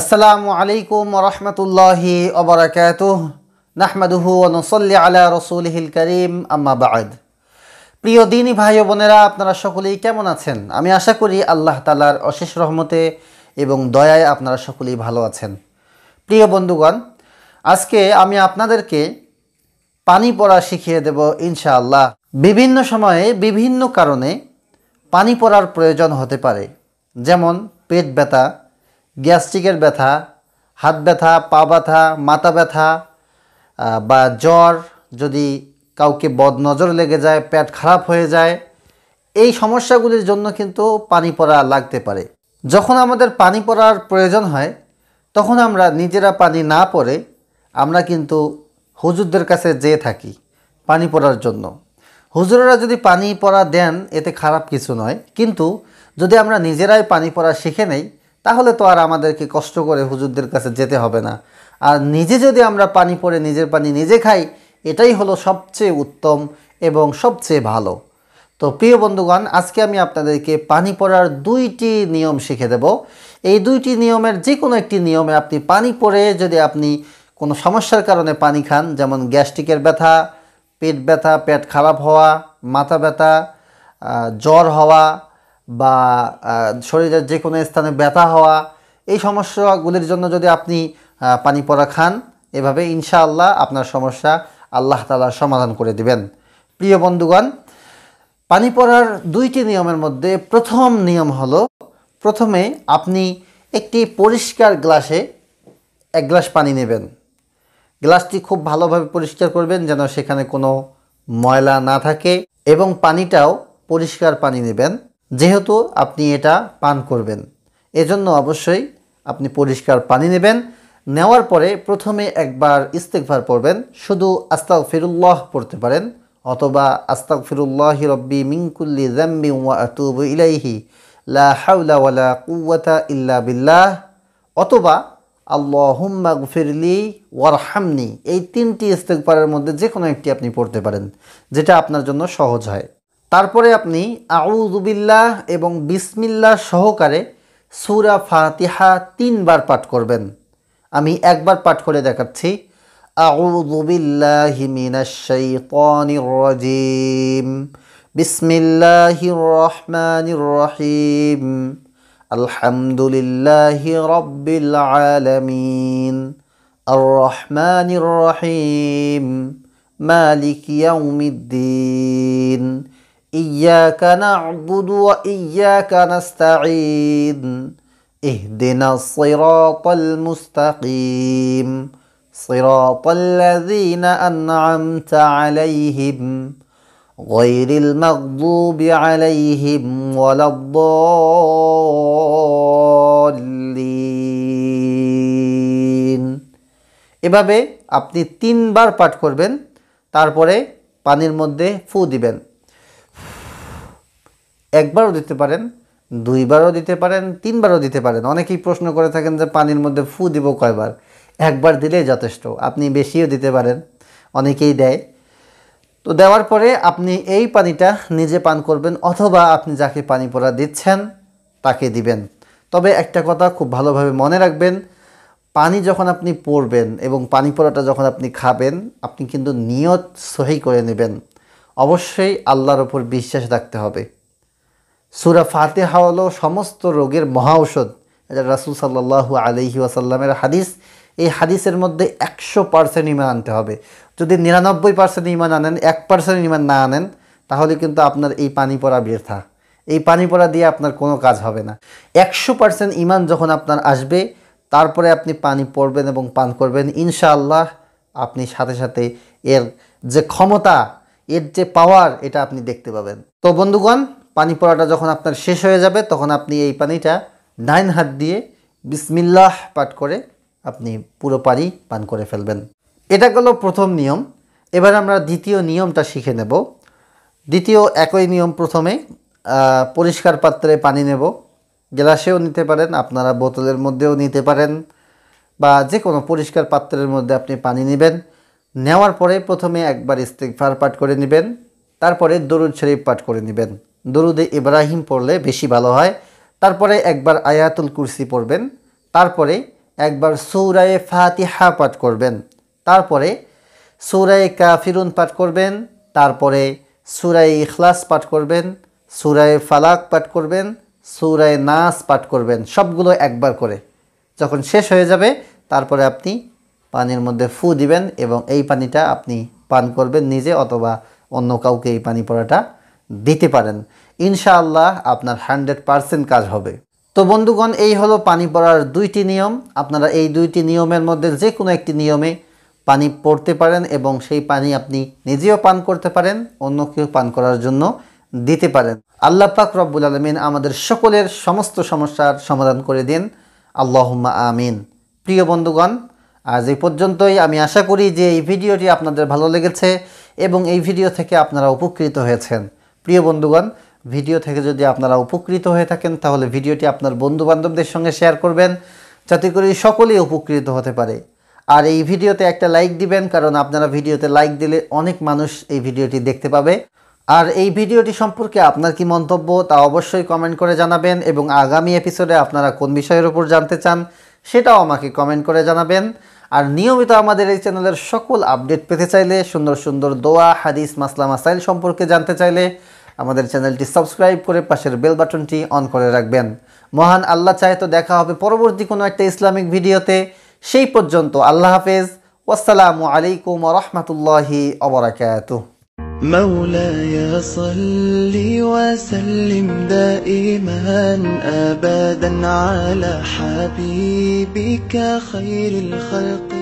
আসসালামু আলাইকুম রহমতুল্লাহি অবরাকাত নাহমাদুহু নসল্লি আলা রসুলহিল করিম আম্মাবাদ প্রিয় দিনী ভাই বোনেরা আপনারা সকলেই কেমন আছেন আমি আশা করি আল্লাহ তালার অশেষ রহমতে এবং দয়ায় আপনারা সকলেই ভালো আছেন প্রিয় বন্ধুগণ আজকে আমি আপনাদেরকে পানি পড়া শিখিয়ে দেব ইনশাআল্লাহ বিভিন্ন সময়ে বিভিন্ন কারণে পানি পড়ার প্রয়োজন হতে পারে যেমন পেট ব্যথা গ্যাস্ট্রিকের ব্যথা হাত ব্যথা পা ব্যথা মাথা ব্যথা বা জ্বর যদি কাউকে বদ নজর লেগে যায় পেট খারাপ হয়ে যায় এই সমস্যাগুলির জন্য কিন্তু পানি পড়া লাগতে পারে যখন আমাদের পানি পড়ার প্রয়োজন হয় তখন আমরা নিজেরা পানি না পড়ে আমরা কিন্তু হুজুরদের কাছে যেয়ে থাকি পানি পড়ার জন্য হুজুররা যদি পানি পড়া দেন এতে খারাপ কিছু নয় কিন্তু যদি আমরা নিজেরাই পানি পড়া শিখে নেই তাহলে তো আর আমাদেরকে কষ্ট করে হুজুরদের কাছে যেতে হবে না আর নিজে যদি আমরা পানি পরে নিজের পানি নিজে খাই এটাই হলো সবচেয়ে উত্তম এবং সবচেয়ে ভালো তো প্রিয় বন্ধুগণ আজকে আমি আপনাদেরকে পানি পড়ার দুইটি নিয়ম শিখে দেব এই দুইটি নিয়মের যে কোনো একটি নিয়মে আপনি পানি পরে যদি আপনি কোনো সমস্যার কারণে পানি খান যেমন গ্যাস্ট্রিকের ব্যথা পেট ব্যথা পেট খারাপ হওয়া মাথা ব্যথা জ্বর হওয়া বা শরীরের যে কোনো স্থানে ব্যথা হওয়া এই সমস্যাগুলির জন্য যদি আপনি পানি পড়া খান এভাবে ইনশাআল্লাহ আপনার সমস্যা আল্লাহ তালা সমাধান করে দিবেন প্রিয় বন্ধুগণ পানি পড়ার দুইটি নিয়মের মধ্যে প্রথম নিয়ম হল প্রথমে আপনি একটি পরিষ্কার গ্লাসে এক গ্লাস পানি নেবেন গ্লাসটি খুব ভালোভাবে পরিষ্কার করবেন যেন সেখানে কোনো ময়লা না থাকে এবং পানিটাও পরিষ্কার পানি নেবেন যেহেতু আপনি এটা পান করবেন এজন্য অবশ্যই আপনি পরিষ্কার পানি নেবেন নেওয়ার পরে প্রথমে একবার ইস্তেকভার পড়বেন শুধু আস্তাক ফিরুল্লাহ পড়তে পারেন অথবা আস্তাক ফিরুল্লাহ রব্বি মিঙ্কুল্লি জাম্বি ওয়া ইলাইহি লা হাউলা ওয়ালা কুওয়াতা ইল্লা বিল্লাহ অথবা আল্লাহুম্মা গফিরলি ওয়ারহামনি এই তিনটি ইস্তেকবারের মধ্যে যে কোনো একটি আপনি পড়তে পারেন যেটা আপনার জন্য সহজ হয় তারপরে আপনি আউজুবিল্লাহ এবং বিসমিল্লাহ সহকারে সুরা ফাতিহা তিনবার পাঠ করবেন আমি একবার পাঠ করে দেখাচ্ছি আউজুবিল্লাহি মিনাশ শাইতানির রাজিম বিসমিল্লাহির রহমানির রহিম আলহামদুলিল্লাহি রব্বিল আলামিন আর রহমানির রহিম মালিক ইয়াউমিদ্দিন إياك نعبد وإياك نستعين اهدنا الصراط المستقيم صراط الذين أنعمت عليهم غير المغضوب عليهم ولا الضالين এভাবে আপনি তিনবার পাঠ করবেন তারপরে পানির মধ্যে ফু দিবেন একবারও দিতে পারেন দুইবারও দিতে পারেন তিনবারও দিতে পারেন অনেকেই প্রশ্ন করে থাকেন যে পানির মধ্যে ফু দিব কয়বার একবার দিলেই যথেষ্ট আপনি বেশিও দিতে পারেন অনেকেই দেয় তো দেওয়ার পরে আপনি এই পানিটা নিজে পান করবেন অথবা আপনি যাকে পানি পরা দিচ্ছেন তাকে দিবেন তবে একটা কথা খুব ভালোভাবে মনে রাখবেন পানি যখন আপনি পড়বেন এবং পানি পোড়াটা যখন আপনি খাবেন আপনি কিন্তু নিয়ত সহি করে নেবেন অবশ্যই আল্লাহর ওপর বিশ্বাস রাখতে হবে সুরা ফাতেহা হলো সমস্ত রোগের মহা ঔষধ এটা রাসুল সাল্লাহ আলহি আসাল্লামের হাদিস এই হাদিসের মধ্যে একশো পার্সেন্ট ইমান আনতে হবে যদি নিরানব্বই পার্সেন্ট ইমান আনেন এক পার্সেন্ট ইমান না আনেন তাহলে কিন্তু আপনার এই পানি পড়া বৃথা এই পানি পড়া দিয়ে আপনার কোনো কাজ হবে না একশো পার্সেন্ট ইমান যখন আপনার আসবে তারপরে আপনি পানি পড়বেন এবং পান করবেন ইনশাআল্লাহ আপনি সাথে সাথে এর যে ক্ষমতা এর যে পাওয়ার এটা আপনি দেখতে পাবেন তো বন্ধুগণ পানি পড়াটা যখন আপনার শেষ হয়ে যাবে তখন আপনি এই পানিটা নাইন হাত দিয়ে বিসমিল্লাহ পাঠ করে আপনি পুরো পানি পান করে ফেলবেন এটা গেল প্রথম নিয়ম এবার আমরা দ্বিতীয় নিয়মটা শিখে নেব দ্বিতীয় একই নিয়ম প্রথমে পরিষ্কার পাত্রে পানি নেব গ্লাসেও নিতে পারেন আপনারা বোতলের মধ্যেও নিতে পারেন বা যে কোনো পরিষ্কার পাত্রের মধ্যে আপনি পানি নেবেন নেওয়ার পরে প্রথমে একবার ফার পাঠ করে নেবেন তারপরে দরুদ শরীফ পাঠ করে নেবেন দরুদে ইব্রাহিম পড়লে বেশি ভালো হয় তারপরে একবার আয়াতুল কুরসি পড়বেন তারপরে একবার সৌরায়ে ফাতিহা পাঠ করবেন তারপরে সৌরায়ে কাফিরুন পাঠ করবেন তারপরে সুরায় ইখলাস পাঠ করবেন সুরায় ফালাক পাঠ করবেন সুরায় নাস পাঠ করবেন সবগুলো একবার করে যখন শেষ হয়ে যাবে তারপরে আপনি পানির মধ্যে ফু দিবেন এবং এই পানিটা আপনি পান করবেন নিজে অথবা অন্য কাউকে এই পানি পড়াটা দিতে পারেন ইনশাআল্লাহ আপনার হান্ড্রেড পারসেন্ট কাজ হবে তো বন্ধুগণ এই হলো পানি পড়ার দুইটি নিয়ম আপনারা এই দুইটি নিয়মের মধ্যে যে কোনো একটি নিয়মে পানি পড়তে পারেন এবং সেই পানি আপনি নিজেও পান করতে পারেন অন্য কেউ পান করার জন্য দিতে পারেন আল্লাহ পাক রব্বুল আলমিন আমাদের সকলের সমস্ত সমস্যার সমাধান করে দিন আল্লাহ আমিন প্রিয় বন্ধুগণ আজ এই পর্যন্তই আমি আশা করি যে এই ভিডিওটি আপনাদের ভালো লেগেছে এবং এই ভিডিও থেকে আপনারা উপকৃত হয়েছেন প্রিয় বন্ধুগণ ভিডিও থেকে যদি আপনারা উপকৃত হয়ে থাকেন তাহলে ভিডিওটি আপনার বন্ধুবান্ধবদের সঙ্গে শেয়ার করবেন যাতে করে সকলেই উপকৃত হতে পারে আর এই ভিডিওতে একটা লাইক দিবেন কারণ আপনারা ভিডিওতে লাইক দিলে অনেক মানুষ এই ভিডিওটি দেখতে পাবে আর এই ভিডিওটি সম্পর্কে আপনার কি মন্তব্য তা অবশ্যই কমেন্ট করে জানাবেন এবং আগামী এপিসোডে আপনারা কোন বিষয়ের উপর জানতে চান সেটাও আমাকে কমেন্ট করে জানাবেন আর নিয়মিত আমাদের এই চ্যানেলের সকল আপডেট পেতে চাইলে সুন্দর সুন্দর দোয়া হাদিস মাসলা মাসাইল সম্পর্কে জানতে চাইলে আমাদের চ্যানেলটি সাবস্ক্রাইব করে পাশের বেল বাটনটি অন করে রাখবেন মহান আল্লাহ চায় তো দেখা হবে পরবর্তী কোনো একটা ইসলামিক ভিডিওতে সেই পর্যন্ত আল্লাহ হাফেজ والسلام আলাইকুম ورحمة الله وبركاته مولاي صل وسلم دائما ابدا على حبيبك خير الخلق